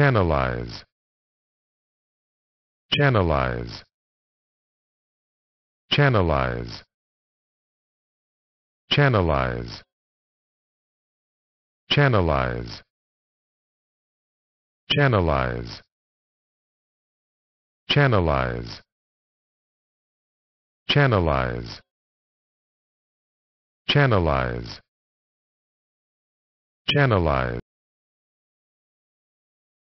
Channelize. Channelize. Channelize. Channelize. Channelize. Channelize. Channelize. Channelize. Channelize. Channelize.